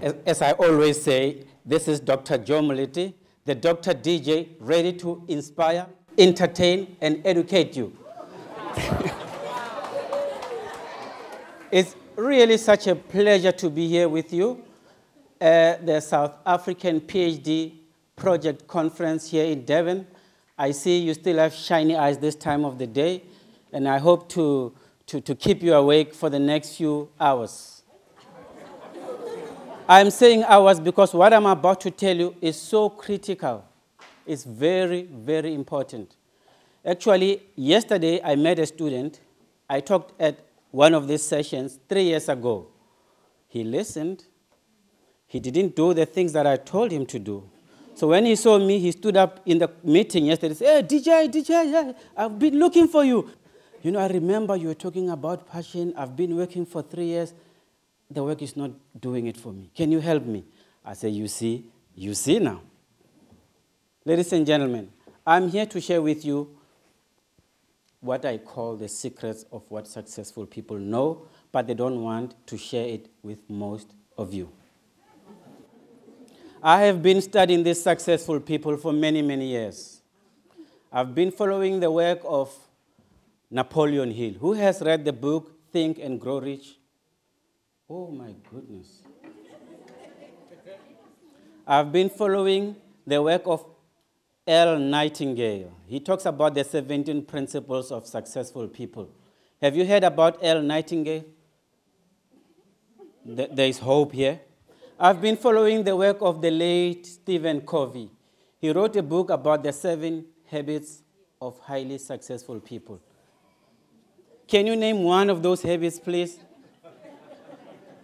As, as I always say, this is Dr. Joe Moliti, the Dr. DJ, ready to inspire, entertain, and educate you. it's really such a pleasure to be here with you at uh, the South African PhD Project Conference here in Devon. I see you still have shiny eyes this time of the day, and I hope to, to, to keep you awake for the next few hours. I'm saying hours because what I'm about to tell you is so critical. It's very, very important. Actually, yesterday I met a student. I talked at one of these sessions three years ago. He listened. He didn't do the things that I told him to do. So when he saw me, he stood up in the meeting yesterday and said, Hey, DJ, DJ, I've been looking for you. You know, I remember you were talking about passion. I've been working for three years the work is not doing it for me. Can you help me? I say, You see, you see now. Ladies and gentlemen, I'm here to share with you what I call the secrets of what successful people know, but they don't want to share it with most of you. I have been studying these successful people for many, many years. I've been following the work of Napoleon Hill. Who has read the book Think and Grow Rich? Oh my goodness. I've been following the work of L. Nightingale. He talks about the 17 principles of successful people. Have you heard about L. Nightingale? There is hope here. I've been following the work of the late Stephen Covey. He wrote a book about the seven habits of highly successful people. Can you name one of those habits, please?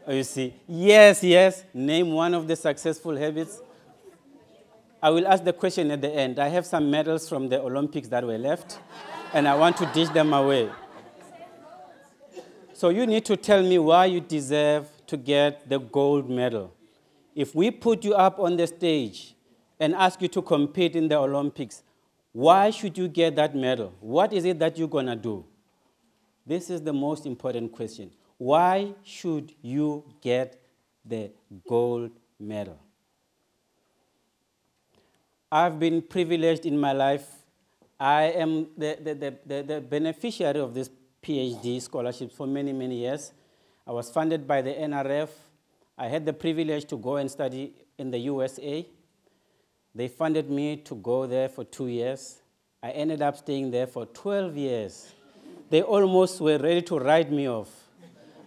Oh, you see, yes, yes, name one of the successful habits. I will ask the question at the end. I have some medals from the Olympics that were left, and I want to dish them away. So you need to tell me why you deserve to get the gold medal. If we put you up on the stage and ask you to compete in the Olympics, why should you get that medal? What is it that you're going to do? This is the most important question why should you get the gold medal? I've been privileged in my life. I am the, the, the, the, beneficiary of this PhD scholarship for many, many years. I was funded by the NRF. I had the privilege to go and study in the USA. They funded me to go there for two years. I ended up staying there for 12 years. They almost were ready to write me off.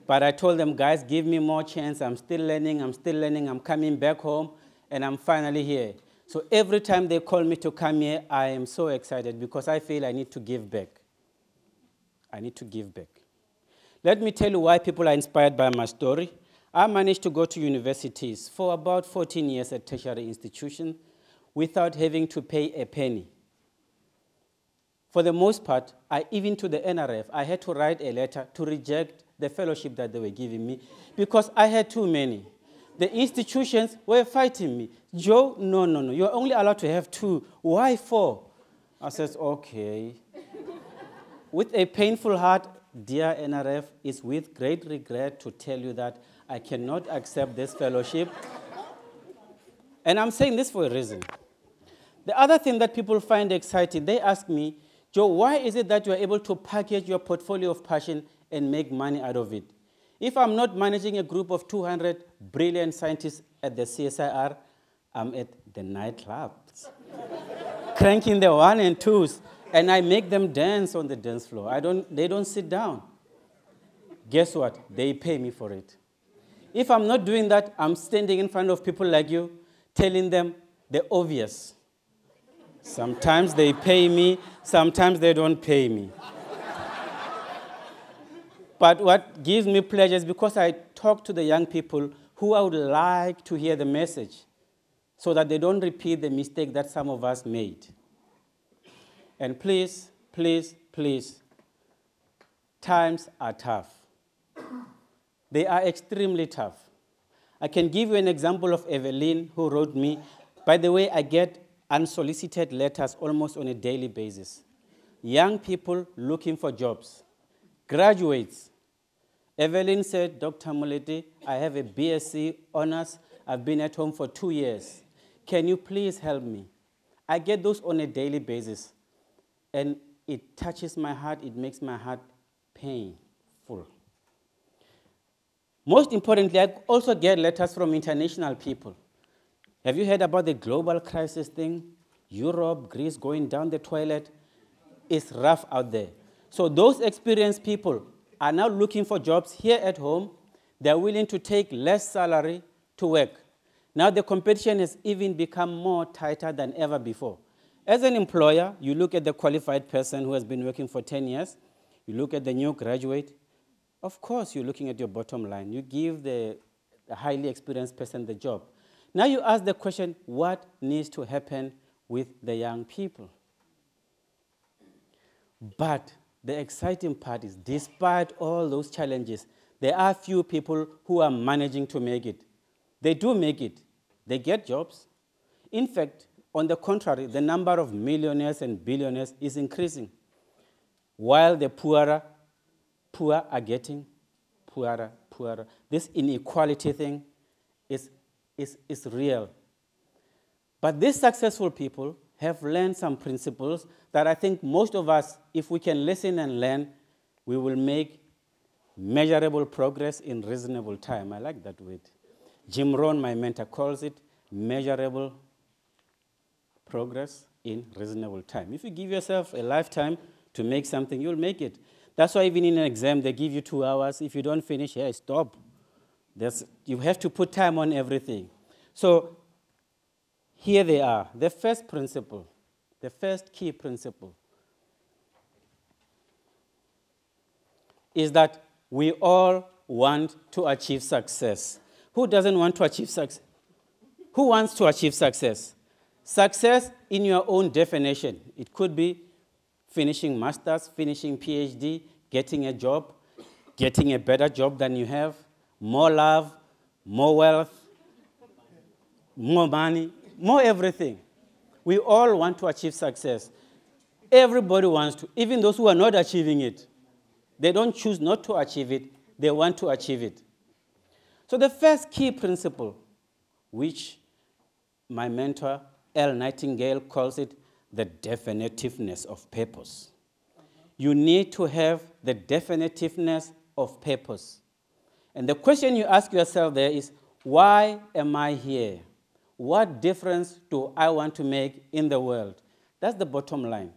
But I told them, guys, give me more chance. I'm still learning, I'm still learning, I'm coming back home, and I'm finally here. So every time they call me to come here, I am so excited because I feel I need to give back. I need to give back. Let me tell you why people are inspired by my story. I managed to go to universities for about 14 years at tertiary institution without having to pay a penny. For the most part, I, even to the NRF, I had to write a letter to reject the fellowship that they were giving me because I had too many. The institutions were fighting me. Joe, no, no, no. You're only allowed to have two. Why four? I says, okay. with a painful heart, dear NRF, it's with great regret to tell you that I cannot accept this fellowship. and I'm saying this for a reason. The other thing that people find exciting, they ask me, Joe, why is it that you are able to package your portfolio of passion and make money out of it. If I'm not managing a group of 200 brilliant scientists at the CSIR, I'm at the nightclubs, cranking the one and twos, and I make them dance on the dance floor. I don't, they don't sit down. Guess what? They pay me for it. If I'm not doing that, I'm standing in front of people like you, telling them the obvious. Sometimes they pay me, sometimes they don't pay me. But what gives me pleasure is because I talk to the young people who I would like to hear the message so that they don't repeat the mistake that some of us made. And please, please, please, times are tough. They are extremely tough. I can give you an example of Evelyn who wrote me. By the way, I get unsolicited letters almost on a daily basis. Young people looking for jobs. Graduates, Evelyn said, Dr. Muleti, I have a BSc honors. I've been at home for two years. Can you please help me? I get those on a daily basis. And it touches my heart, it makes my heart painful. Most importantly, I also get letters from international people. Have you heard about the global crisis thing? Europe, Greece going down the toilet. It's rough out there. So those experienced people are now looking for jobs here at home. They're willing to take less salary to work. Now the competition has even become more tighter than ever before. As an employer, you look at the qualified person who has been working for 10 years, you look at the new graduate, of course you're looking at your bottom line. You give the highly experienced person the job. Now you ask the question, what needs to happen with the young people? But the exciting part is, despite all those challenges, there are few people who are managing to make it. They do make it. They get jobs. In fact, on the contrary, the number of millionaires and billionaires is increasing, while the poorer, poor are getting poorer, poorer. This inequality thing is, is, is real. But these successful people have learned some principles that I think most of us, if we can listen and learn, we will make measurable progress in reasonable time. I like that word. Jim Rohn, my mentor, calls it measurable progress in reasonable time. If you give yourself a lifetime to make something, you'll make it. That's why even in an exam, they give you two hours. If you don't finish, hey, stop. There's, you have to put time on everything. So here they are. The first principle, the first key principle is that we all want to achieve success. Who doesn't want to achieve success? Who wants to achieve success? Success in your own definition. It could be finishing masters, finishing PhD, getting a job, getting a better job than you have, more love, more wealth, more money, more everything. We all want to achieve success. Everybody wants to, even those who are not achieving it. They don't choose not to achieve it, they want to achieve it. So, the first key principle, which my mentor, L. Nightingale, calls it the definitiveness of purpose. You need to have the definitiveness of purpose. And the question you ask yourself there is why am I here? what difference do I want to make in the world? That's the bottom line.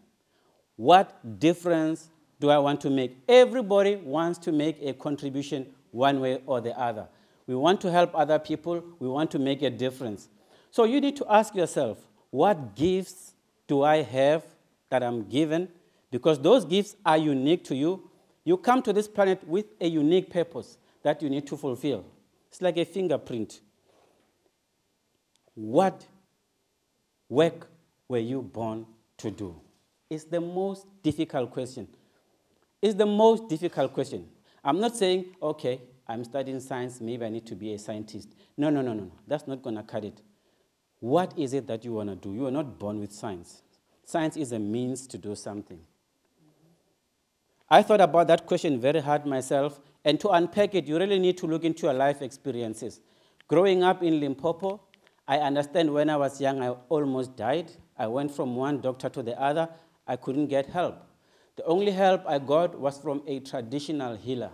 What difference do I want to make? Everybody wants to make a contribution one way or the other. We want to help other people. We want to make a difference. So you need to ask yourself, what gifts do I have that I'm given? Because those gifts are unique to you. You come to this planet with a unique purpose that you need to fulfill. It's like a fingerprint. What work were you born to do? It's the most difficult question. It's the most difficult question. I'm not saying, okay, I'm studying science, maybe I need to be a scientist. No, no, no, no, no. That's not going to cut it. What is it that you want to do? You are not born with science. Science is a means to do something. I thought about that question very hard myself, and to unpack it, you really need to look into your life experiences. Growing up in Limpopo, I understand when I was young, I almost died. I went from one doctor to the other. I couldn't get help. The only help I got was from a traditional healer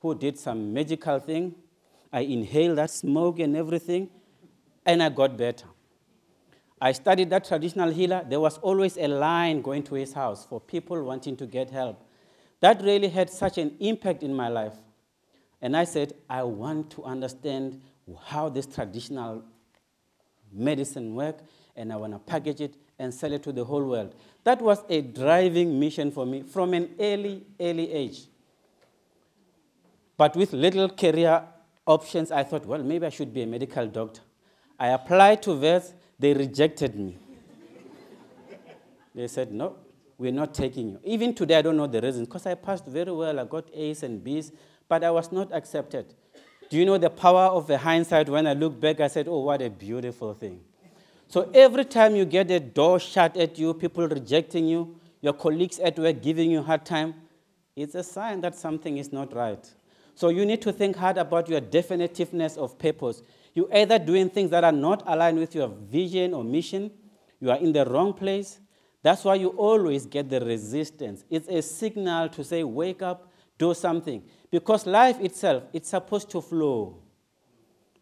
who did some magical thing. I inhaled that smoke and everything, and I got better. I studied that traditional healer. There was always a line going to his house for people wanting to get help. That really had such an impact in my life. And I said, I want to understand how this traditional medicine work, and I want to package it and sell it to the whole world. That was a driving mission for me from an early, early age. But with little career options, I thought, well, maybe I should be a medical doctor. I applied to VETS, they rejected me. they said, no, we're not taking you. Even today, I don't know the reason, because I passed very well, I got A's and B's, but I was not accepted. Do you know the power of the hindsight? When I look back, I said, oh, what a beautiful thing. So every time you get a door shut at you, people rejecting you, your colleagues at work giving you hard time, it's a sign that something is not right. So you need to think hard about your definitiveness of purpose. You're either doing things that are not aligned with your vision or mission, you are in the wrong place. That's why you always get the resistance. It's a signal to say, wake up, do something. Because life itself, it's supposed to flow.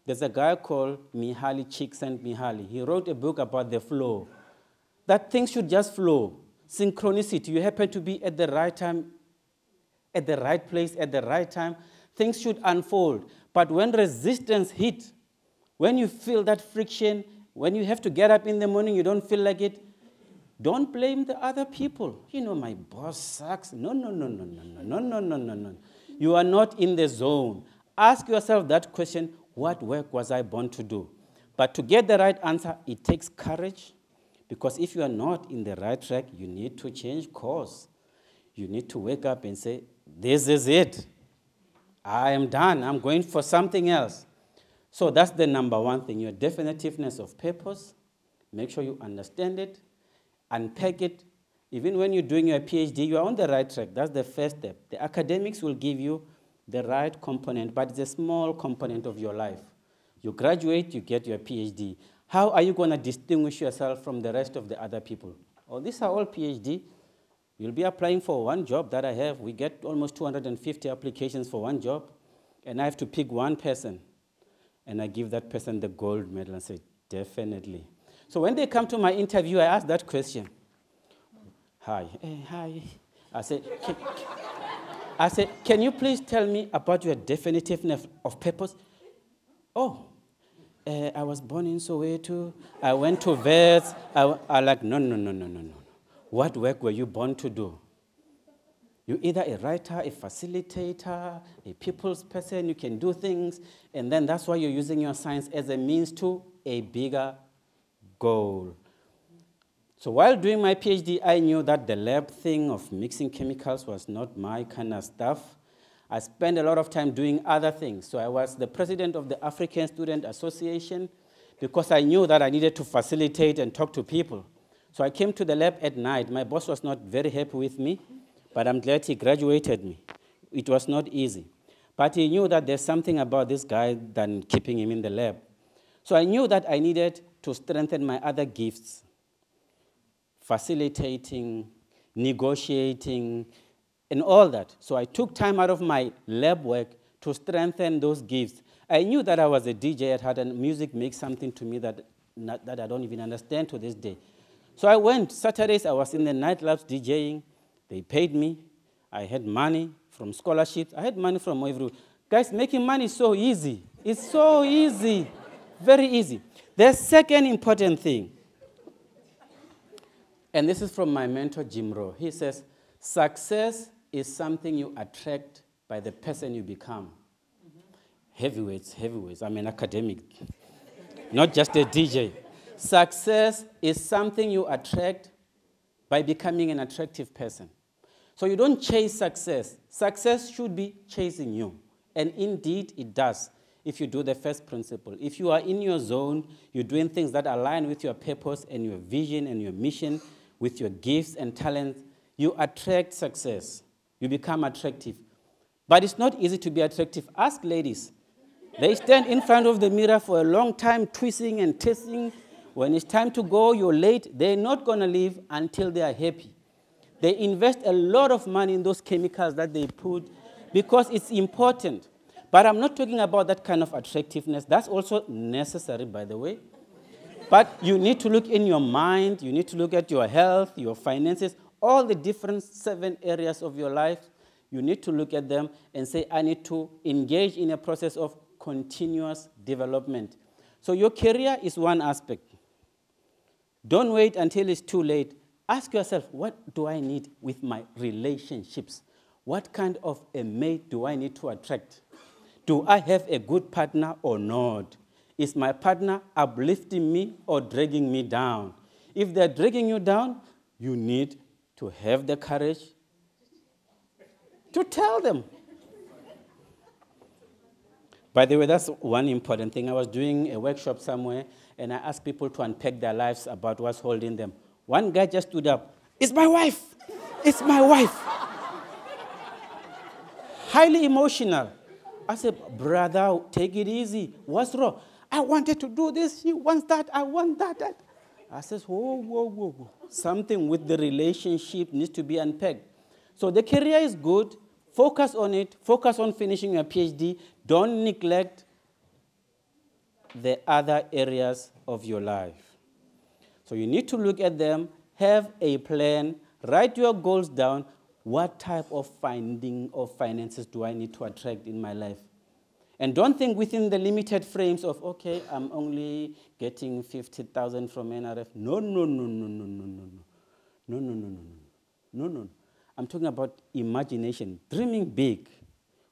There's a guy called Mihaly Csikszentmihalyi. He wrote a book about the flow. That things should just flow. Synchronicity. You happen to be at the right time, at the right place, at the right time. Things should unfold. But when resistance hits, when you feel that friction, when you have to get up in the morning, you don't feel like it, don't blame the other people. You know, my boss sucks. No, no, no, no, no, no, no, no, no, no, no. You are not in the zone. Ask yourself that question, what work was I born to do? But to get the right answer, it takes courage, because if you are not in the right track, you need to change course. You need to wake up and say, this is it. I am done. I'm going for something else. So that's the number one thing, your definitiveness of purpose. Make sure you understand it, unpack it, even when you're doing your PhD, you are on the right track. That's the first step. The academics will give you the right component, but it's a small component of your life. You graduate, you get your PhD. How are you going to distinguish yourself from the rest of the other people? Oh, these are all PhD. You'll be applying for one job that I have. We get almost 250 applications for one job, and I have to pick one person. And I give that person the gold medal and say, definitely. So when they come to my interview, I ask that question. Hi. Uh, hi. I said, can, I said, can you please tell me about your definitiveness of purpose? Oh, uh, I was born in Soweto. I went to VETS. I, I like, no, no, no, no, no, no. What work were you born to do? You're either a writer, a facilitator, a people's person, you can do things, and then that's why you're using your science as a means to a bigger goal. So while doing my PhD, I knew that the lab thing of mixing chemicals was not my kind of stuff. I spent a lot of time doing other things. So I was the president of the African Student Association because I knew that I needed to facilitate and talk to people. So I came to the lab at night. My boss was not very happy with me, but I'm glad he graduated me. It was not easy. But he knew that there's something about this guy than keeping him in the lab. So I knew that I needed to strengthen my other gifts facilitating, negotiating, and all that. So I took time out of my lab work to strengthen those gifts. I knew that I was a DJ at heart, and music makes something to me that, not, that I don't even understand to this day. So I went, Saturdays, I was in the nightclubs DJing. They paid me. I had money from scholarships. I had money from everywhere. Guys, making money is so easy. It's so easy, very easy. The second important thing and this is from my mentor, Jim Rowe. He says, Success is something you attract by the person you become. Mm-hmm. Heavyweights, heavyweights. I'm an academic, not just a DJ. Success is something you attract by becoming an attractive person. So you don't chase success. Success should be chasing you. And indeed, it does if you do the first principle. If you are in your zone, you're doing things that align with your purpose and your vision and your mission with your gifts and talents, you attract success. You become attractive. But it's not easy to be attractive. Ask ladies. They stand in front of the mirror for a long time, twisting and testing. When it's time to go, you're late. They're not going to leave until they are happy. They invest a lot of money in those chemicals that they put because it's important. But I'm not talking about that kind of attractiveness. That's also necessary, by the way. But you need to look in your mind, you need to look at your health, your finances, all the different seven areas of your life. You need to look at them and say, I need to engage in a process of continuous development. So your career is one aspect. Don't wait until it's too late. Ask yourself, what do I need with my relationships? What kind of a mate do I need to attract? Do I have a good partner or not? Is my partner uplifting me or dragging me down? If they're dragging you down, you need to have the courage to tell them. By the way, that's one important thing. I was doing a workshop somewhere and I asked people to unpack their lives about what's holding them. One guy just stood up, It's my wife! It's my wife! Highly emotional. I said, Brother, take it easy. What's wrong? I wanted to do this. She wants that. I want that. I says, whoa, whoa, whoa, whoa. Something with the relationship needs to be unpegged. So the career is good. Focus on it. Focus on finishing your PhD. Don't neglect the other areas of your life. So you need to look at them, have a plan, write your goals down. What type of finding or finances do I need to attract in my life? And don't think within the limited frames of, okay, I'm only getting 50,000 from NRF. No, no, no, no, no, no, no, no. No, no, no, no, no, no, no. I'm talking about imagination, dreaming big.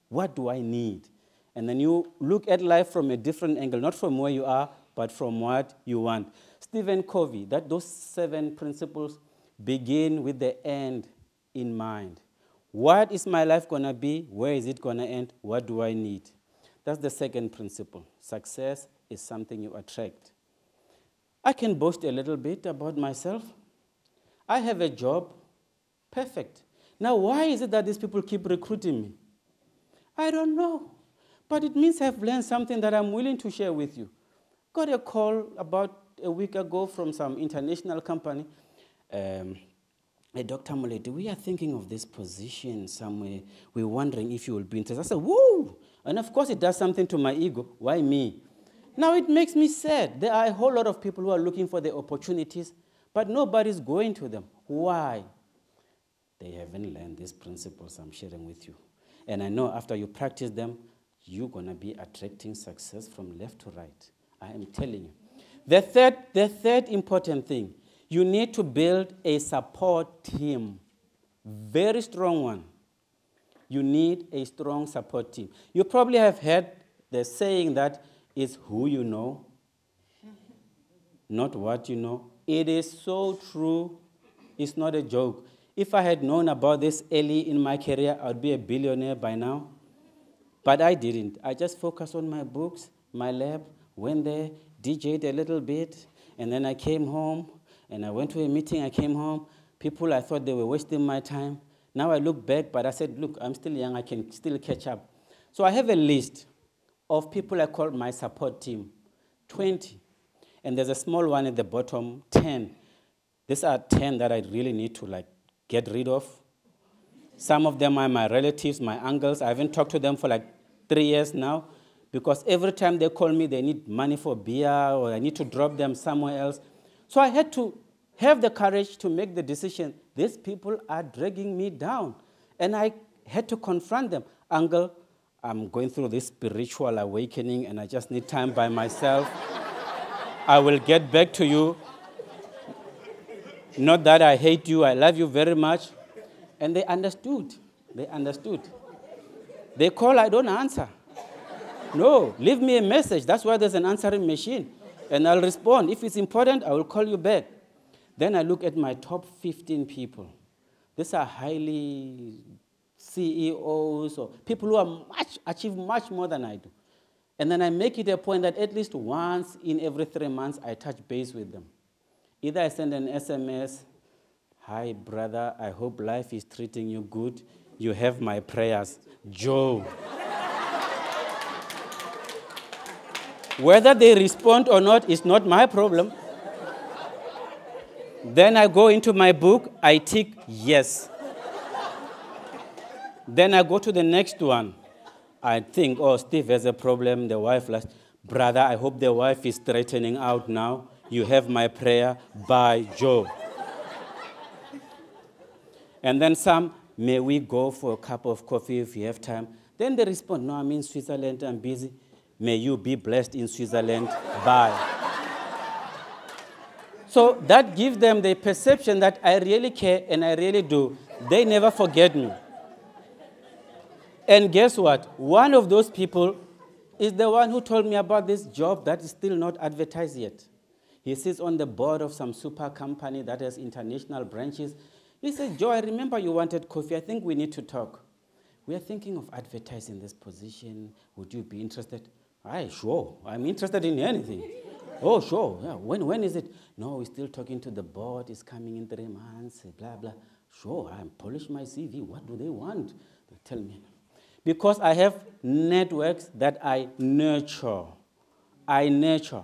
What do I need? And then you look at life from a different angle, not from where you are, but from what you want. Stephen Covey, that those seven principles begin with the end in mind. What is my life going to be? Where is it going to end? What do I need? That's the second principle. Success is something you attract. I can boast a little bit about myself. I have a job, perfect. Now, why is it that these people keep recruiting me? I don't know. But it means I've learned something that I'm willing to share with you. Got a call about a week ago from some international company. Um, hey, Dr. Muleti, we are thinking of this position somewhere. We're wondering if you will be interested. I said, whoa, and of course, it does something to my ego. Why me? Now, it makes me sad. There are a whole lot of people who are looking for the opportunities, but nobody's going to them. Why? They haven't learned these principles I'm sharing with you. And I know after you practice them, you're going to be attracting success from left to right. I am telling you. The third, the third important thing, you need to build a support team, very strong one you need a strong support team. You probably have heard the saying that it's who you know, not what you know. It is so true. It's not a joke. If I had known about this early in my career, I'd be a billionaire by now. But I didn't. I just focused on my books, my lab, went there, DJed a little bit, and then I came home and I went to a meeting. I came home. People, I thought they were wasting my time. Now I look back, but I said, look, I'm still young, I can still catch up. So I have a list of people I call my support team 20. And there's a small one at the bottom 10. These are 10 that I really need to like get rid of. Some of them are my relatives, my uncles. I haven't talked to them for like three years now because every time they call me, they need money for beer or I need to drop them somewhere else. So I had to have the courage to make the decision these people are dragging me down. And I had to confront them. Uncle, I'm going through this spiritual awakening and I just need time by myself. I will get back to you. Not that I hate you, I love you very much. And they understood. They understood. They call, I don't answer. No, leave me a message. That's why there's an answering machine. And I'll respond. If it's important, I will call you back. Then I look at my top 15 people. These are highly CEOs or people who are much, achieve much more than I do. And then I make it a point that at least once in every three months I touch base with them. Either I send an SMS, Hi, brother, I hope life is treating you good. You have my prayers. Joe. Whether they respond or not is not my problem. Then I go into my book, I tick yes. then I go to the next one. I think, oh, Steve has a problem. The wife, last, brother, I hope the wife is straightening out now. You have my prayer by Joe. and then some, may we go for a cup of coffee if you have time? Then they respond, no, I'm in Switzerland, I'm busy. May you be blessed in Switzerland. Bye. So that gives them the perception that I really care and I really do. They never forget me. And guess what? One of those people is the one who told me about this job that is still not advertised yet. He sits on the board of some super company that has international branches. He says, Joe, I remember you wanted coffee. I think we need to talk. We are thinking of advertising this position. Would you be interested? I sure. I'm interested in anything. Oh, sure. Yeah. When, when is it? No, we're still talking to the board. It's coming in three months, blah, blah. Sure, I'm polish my CV. What do they want? They tell me. Because I have networks that I nurture. I nurture.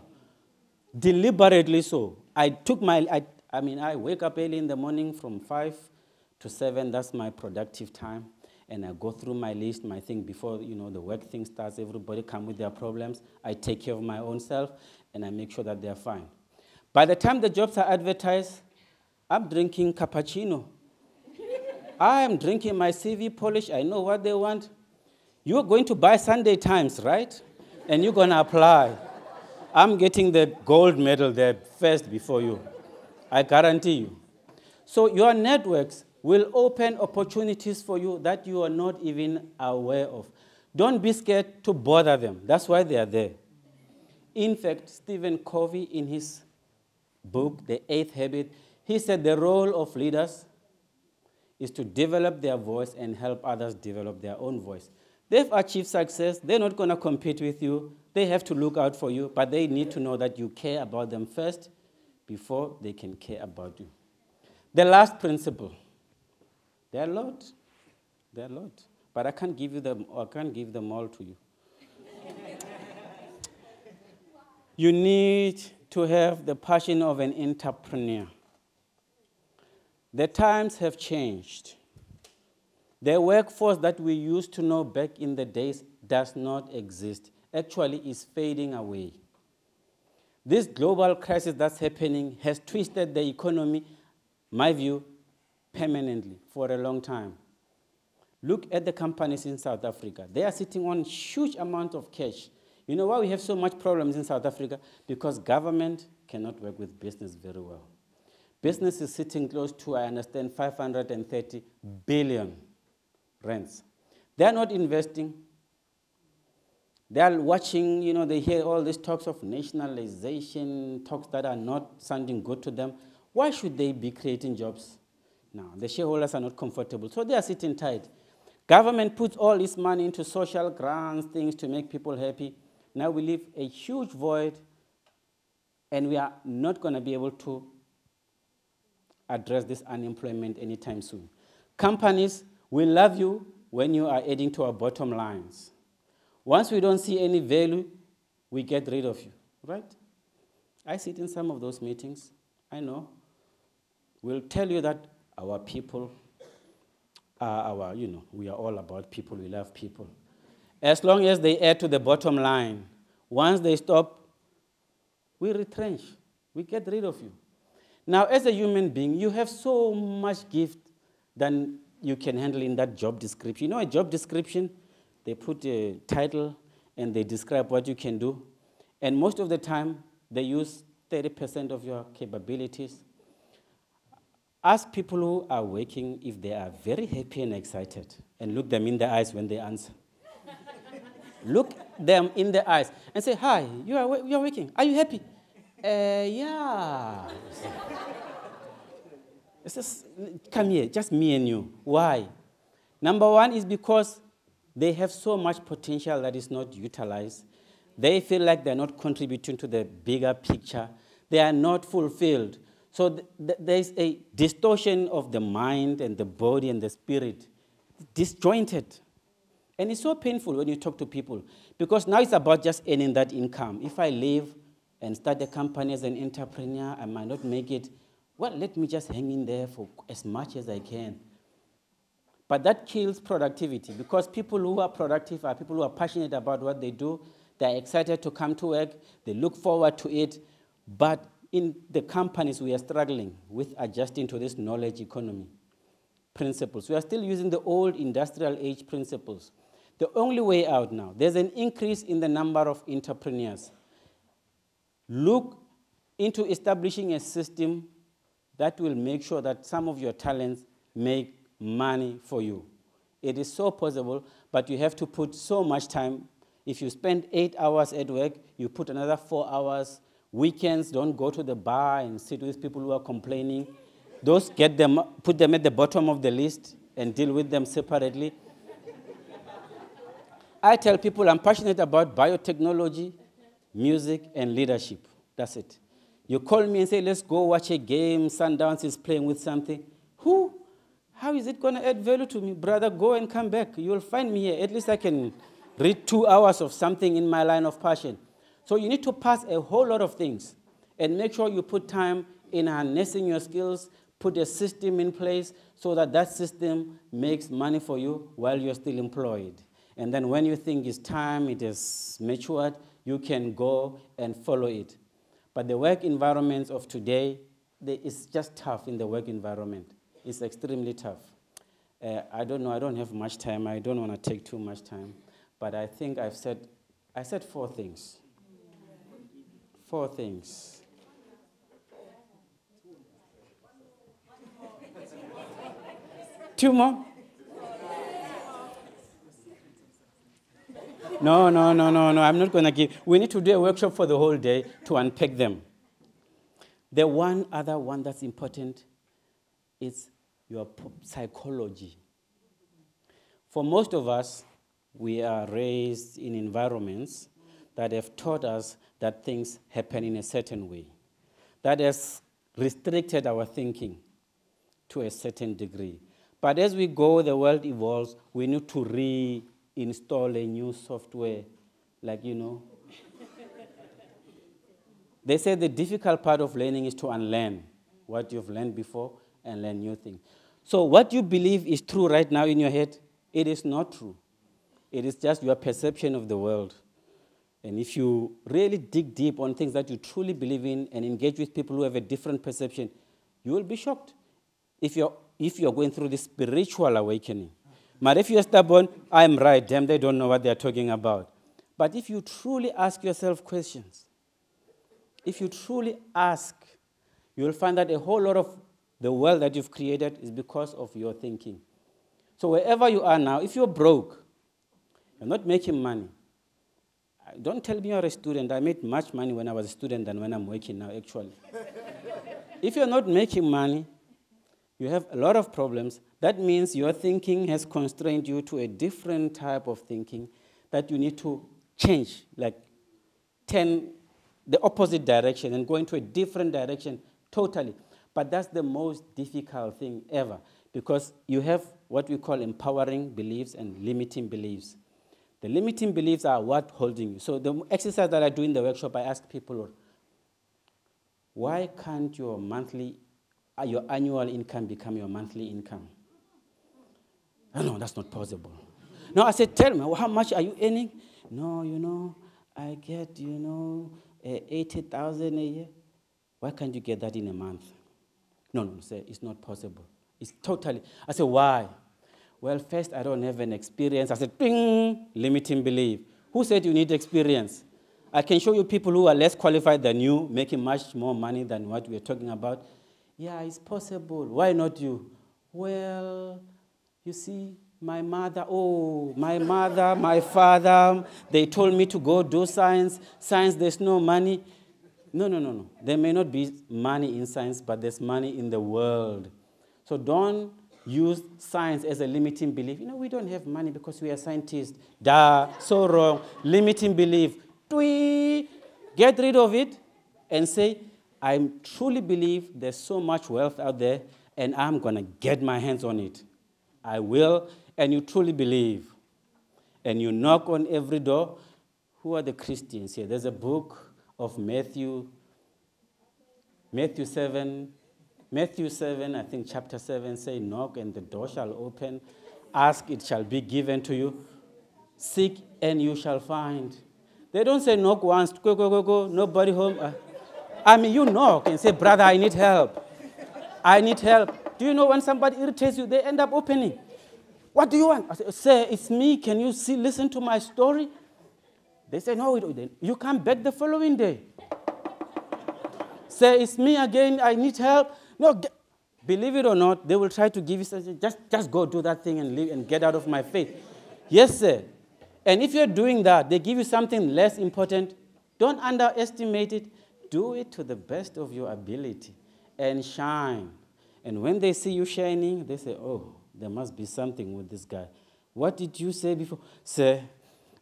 Deliberately so. I took my, I, I mean, I wake up early in the morning from 5 to 7. That's my productive time. And I go through my list, my thing before, you know, the work thing starts. Everybody come with their problems. I take care of my own self and I make sure that they are fine. By the time the jobs are advertised, I'm drinking cappuccino. I am drinking my CV polish. I know what they want. You're going to buy Sunday Times, right? And you're going to apply. I'm getting the gold medal there first before you. I guarantee you. So your networks will open opportunities for you that you are not even aware of. Don't be scared to bother them. That's why they are there. In fact, Stephen Covey, in his book, The Eighth Habit, he said the role of leaders is to develop their voice and help others develop their own voice. They've achieved success. They're not going to compete with you. They have to look out for you, but they need to know that you care about them first before they can care about you. The last principle. There are a lot. There are a lot. But I can't give, you them, I can't give them all to you. you need to have the passion of an entrepreneur. The times have changed. The workforce that we used to know back in the days does not exist, actually is fading away. This global crisis that's happening has twisted the economy, my view, permanently for a long time. Look at the companies in South Africa. They are sitting on huge amounts of cash you know why we have so much problems in South Africa? Because government cannot work with business very well. Business is sitting close to, I understand, 530 billion rents. They are not investing. They are watching, you know, they hear all these talks of nationalization, talks that are not sounding good to them. Why should they be creating jobs now? The shareholders are not comfortable, so they are sitting tight. Government puts all this money into social grants, things to make people happy. Now we leave a huge void and we are not going to be able to address this unemployment anytime soon. Companies, will love you when you are adding to our bottom lines. Once we don't see any value, we get rid of you, right? I sit in some of those meetings. I know. We'll tell you that our people are our, you know, we are all about people, we love people as long as they add to the bottom line. Once they stop, we retrench, we get rid of you. Now, as a human being, you have so much gift than you can handle in that job description. You know, a job description, they put a title and they describe what you can do. And most of the time, they use 30% of your capabilities. Ask people who are working if they are very happy and excited and look them in the eyes when they answer look them in the eyes and say, Hi, you are, you are waking. Are you happy? Uh, yeah. it's just, come here, just me and you. Why? Number one is because they have so much potential that is not utilized. They feel like they're not contributing to the bigger picture. They are not fulfilled. So th th there's a distortion of the mind and the body and the spirit, disjointed. And it's so painful when you talk to people because now it's about just earning that income. If I leave and start a company as an entrepreneur, I might not make it. Well, let me just hang in there for as much as I can. But that kills productivity because people who are productive are people who are passionate about what they do. They're excited to come to work, they look forward to it. But in the companies, we are struggling with adjusting to this knowledge economy principles. We are still using the old industrial age principles the only way out now, there's an increase in the number of entrepreneurs. Look into establishing a system that will make sure that some of your talents make money for you. It is so possible, but you have to put so much time. If you spend eight hours at work, you put another four hours. Weekends, don't go to the bar and sit with people who are complaining. Those, get them, put them at the bottom of the list and deal with them separately. I tell people I'm passionate about biotechnology, music, and leadership. That's it. You call me and say, let's go watch a game, Sundance is playing with something. Who? How is it going to add value to me? Brother, go and come back. You'll find me here. At least I can read two hours of something in my line of passion. So you need to pass a whole lot of things and make sure you put time in harnessing your skills, put a system in place so that that system makes money for you while you're still employed. And then when you think it's time, it is matured, you can go and follow it. But the work environments of today, they, it's just tough in the work environment. It's extremely tough. Uh, I don't know, I don't have much time. I don't want to take too much time. But I think I've said, I said four things. Four things. Two more? No, no, no, no, no. I'm not going to give. We need to do a workshop for the whole day to unpack them. The one other one that's important is your psychology. For most of us, we are raised in environments that have taught us that things happen in a certain way, that has restricted our thinking to a certain degree. But as we go, the world evolves, we need to re install a new software, like, you know. they say the difficult part of learning is to unlearn what you've learned before and learn new things. So, what you believe is true right now in your head, it is not true. It is just your perception of the world. And if you really dig deep on things that you truly believe in and engage with people who have a different perception, you will be shocked if you're, if you're going through this spiritual awakening. But if you're stubborn, I'm right, damn, they don't know what they're talking about. But if you truly ask yourself questions, if you truly ask, you'll find that a whole lot of the world that you've created is because of your thinking. So wherever you are now, if you're broke, you're not making money. Don't tell me you're a student. I made much money when I was a student than when I'm working now, actually. if you're not making money, you have a lot of problems, that means your thinking has constrained you to a different type of thinking that you need to change, like turn the opposite direction and go into a different direction totally. But that's the most difficult thing ever because you have what we call empowering beliefs and limiting beliefs. The limiting beliefs are what holding you. So the exercise that I do in the workshop, I ask people, why can't your monthly, uh, your annual income become your monthly income? Oh, no, that's not possible. No, I said, tell me, well, how much are you earning? No, you know, I get, you know, eh, 80,000 a year. Why can't you get that in a month? No, no, sir, it's not possible. It's totally. I said, why? Well, first, I don't have an experience. I said, ping, limiting belief. Who said you need experience? I can show you people who are less qualified than you, making much more money than what we're talking about. Yeah, it's possible. Why not you? Well, you see, my mother, oh, my mother, my father, they told me to go do science. Science, there's no money. No, no, no, no. There may not be money in science, but there's money in the world. So don't use science as a limiting belief. You know, we don't have money because we are scientists. Da, so wrong. Limiting belief. Twee. Get rid of it and say, I truly believe there's so much wealth out there and I'm going to get my hands on it. I will, and you truly believe, and you knock on every door, who are the Christians here? There's a book of Matthew, Matthew 7, Matthew 7, I think chapter 7, say, knock and the door shall open. Ask, it shall be given to you. Seek and you shall find. They don't say knock once, go, go, go, go, nobody home. Uh, I mean, you knock and say, brother, I need help. I need help. Do you know when somebody irritates you, they end up opening? What do you want? I said, Sir, it's me. Can you see, listen to my story? They say No, you come back the following day. Say it's me again. I need help. No, believe it or not, they will try to give you something. Just, just go do that thing and leave and get out of my face. yes, sir. And if you're doing that, they give you something less important. Don't underestimate it. Do it to the best of your ability and shine. And when they see you shining, they say, Oh, there must be something with this guy. What did you say before? Sir,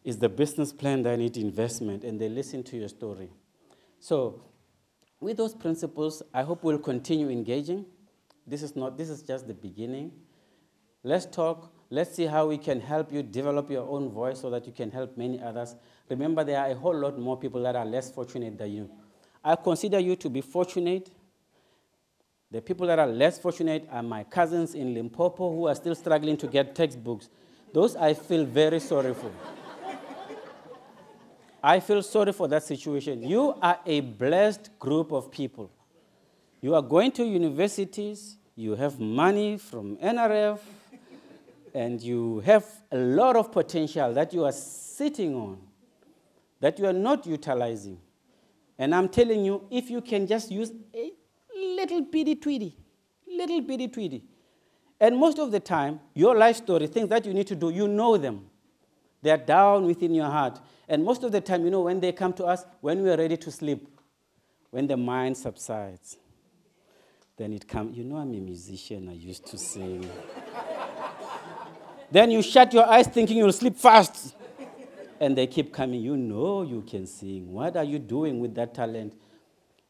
is the business plan that I need investment, and they listen to your story. So, with those principles, I hope we'll continue engaging. This is not, this is just the beginning. Let's talk, let's see how we can help you develop your own voice so that you can help many others. Remember, there are a whole lot more people that are less fortunate than you. I consider you to be fortunate the people that are less fortunate are my cousins in Limpopo who are still struggling to get textbooks. Those I feel very sorry for. I feel sorry for that situation. You are a blessed group of people. You are going to universities, you have money from NRF, and you have a lot of potential that you are sitting on, that you are not utilizing. And I'm telling you, if you can just use little bitty tweety, little bitty tweety. And most of the time, your life story, things that you need to do, you know them. They're down within your heart. And most of the time, you know, when they come to us, when we are ready to sleep, when the mind subsides, then it comes. You know, I'm a musician, I used to sing. then you shut your eyes thinking you'll sleep fast. And they keep coming. You know you can sing. What are you doing with that talent?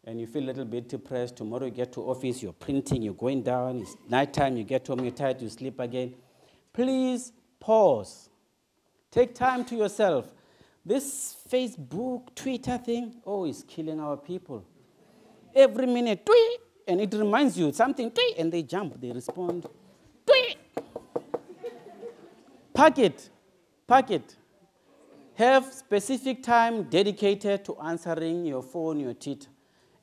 and you feel a little bit depressed. Tomorrow you get to office, you're printing, you're going down, it's nighttime, you get home, you're tired, you sleep again. Please pause. Take time to yourself. This Facebook, Twitter thing, oh, is killing our people. Every minute, tweet, and it reminds you something, tweet, and they jump, they respond, tweet. Pack it, pack it. Have specific time dedicated to answering your phone, your Twitter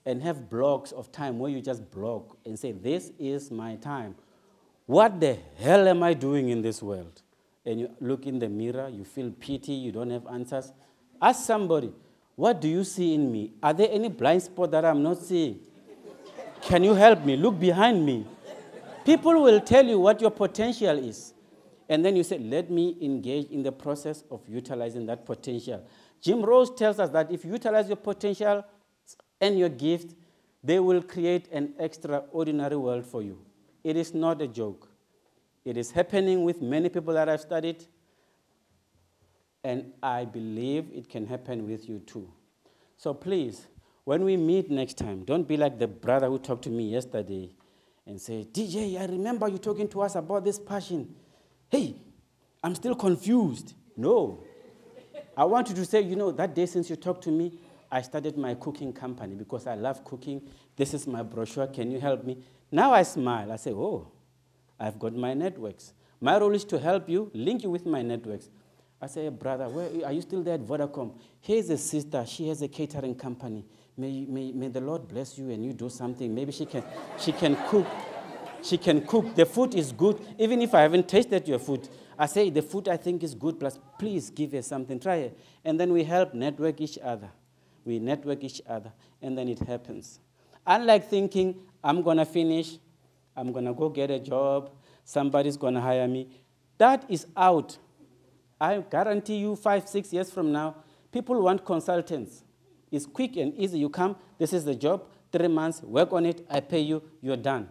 and have blocks of time where you just block and say, This is my time. What the hell am I doing in this world? And you look in the mirror, you feel pity, you don't have answers. Ask somebody, What do you see in me? Are there any blind spots that I'm not seeing? Can you help me? Look behind me. People will tell you what your potential is. And then you say, Let me engage in the process of utilizing that potential. Jim Rose tells us that if you utilize your potential, and your gift, they will create an extraordinary world for you. It is not a joke. It is happening with many people that I've studied, and I believe it can happen with you too. So please, when we meet next time, don't be like the brother who talked to me yesterday and say, DJ, I remember you talking to us about this passion. Hey, I'm still confused. No. I want you to say, you know, that day since you talked to me, I started my cooking company because I love cooking. This is my brochure. Can you help me? Now I smile. I say, oh, I've got my networks. My role is to help you, link you with my networks. I say, brother, where, are you still there at Vodacom? Here's a sister. She has a catering company. May, may, may the Lord bless you and you do something. Maybe she can, she can cook. She can cook. The food is good. Even if I haven't tasted your food, I say, the food I think is good, plus please give her something. Try it. And then we help network each other we network each other, and then it happens. Unlike thinking, I'm going to finish, I'm going to go get a job, somebody's going to hire me, that is out. I guarantee you, five, six years from now, people want consultants. It's quick and easy. You come, this is the job, three months, work on it, I pay you, you're done.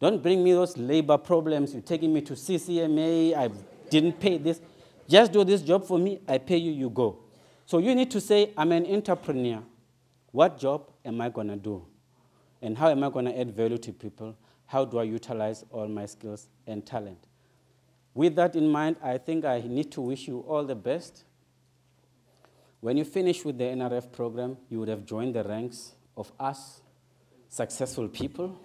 Don't bring me those labor problems. You're taking me to CCMA, I didn't pay this. Just do this job for me, I pay you, you go. So you need to say, I'm an entrepreneur. What job am I going to do? And how am I going to add value to people? How do I utilize all my skills and talent? With that in mind, I think I need to wish you all the best. When you finish with the NRF program, you would have joined the ranks of us, successful people.